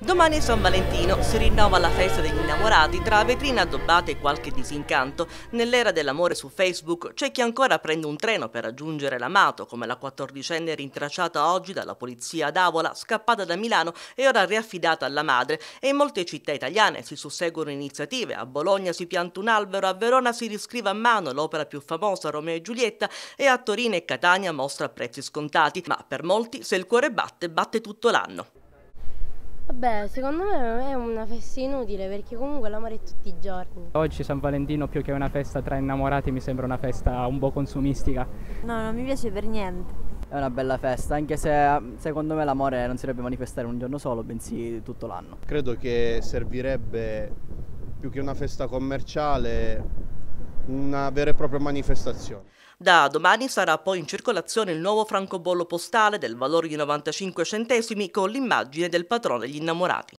Domani San Valentino si rinnova la festa degli innamorati tra vetrine addobbate e qualche disincanto. Nell'era dell'amore su Facebook c'è chi ancora prende un treno per raggiungere l'amato, come la quattordicenne rintracciata oggi dalla polizia ad Avola, scappata da Milano e ora riaffidata alla madre. E in molte città italiane si susseguono iniziative, a Bologna si pianta un albero, a Verona si riscrive a mano l'opera più famosa Romeo e Giulietta e a Torino e Catania mostra prezzi scontati, ma per molti se il cuore batte, batte tutto l'anno. Beh, secondo me è una festa inutile perché comunque l'amore è tutti i giorni. Oggi San Valentino più che una festa tra innamorati mi sembra una festa un po' consumistica. No, non mi piace per niente. È una bella festa, anche se secondo me l'amore non si dovrebbe manifestare un giorno solo, bensì tutto l'anno. Credo che servirebbe più che una festa commerciale una vera e propria manifestazione. Da domani sarà poi in circolazione il nuovo francobollo postale del valore di 95 centesimi con l'immagine del patrono degli innamorati.